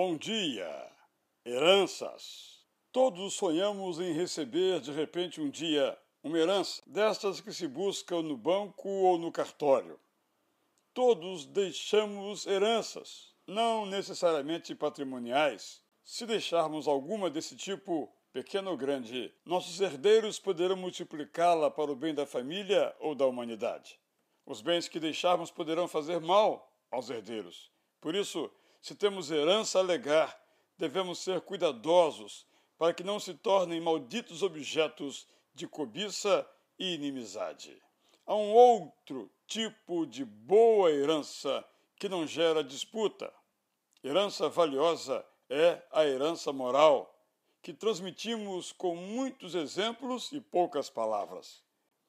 Bom dia! Heranças! Todos sonhamos em receber de repente um dia uma herança destas que se buscam no banco ou no cartório. Todos deixamos heranças, não necessariamente patrimoniais. Se deixarmos alguma desse tipo, pequena ou grande, nossos herdeiros poderão multiplicá-la para o bem da família ou da humanidade. Os bens que deixarmos poderão fazer mal aos herdeiros. Por isso, se temos herança a legar, devemos ser cuidadosos para que não se tornem malditos objetos de cobiça e inimizade. Há um outro tipo de boa herança que não gera disputa. Herança valiosa é a herança moral, que transmitimos com muitos exemplos e poucas palavras.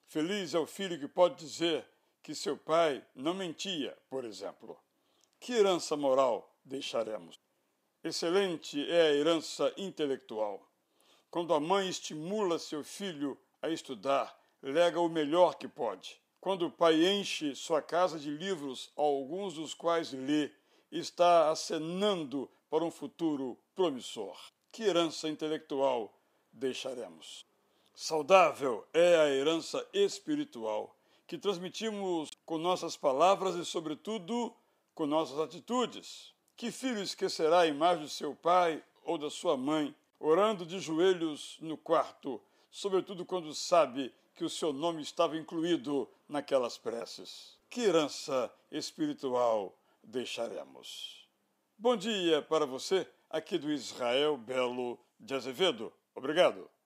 Feliz é o filho que pode dizer que seu pai não mentia, por exemplo que herança moral deixaremos? Excelente é a herança intelectual. Quando a mãe estimula seu filho a estudar, lega o melhor que pode. Quando o pai enche sua casa de livros, alguns dos quais lê, está acenando para um futuro promissor. Que herança intelectual deixaremos? Saudável é a herança espiritual que transmitimos com nossas palavras e, sobretudo, com nossas atitudes. Que filho esquecerá a imagem de seu pai ou da sua mãe, orando de joelhos no quarto, sobretudo quando sabe que o seu nome estava incluído naquelas preces? Que herança espiritual deixaremos? Bom dia para você, aqui do Israel Belo de Azevedo. Obrigado.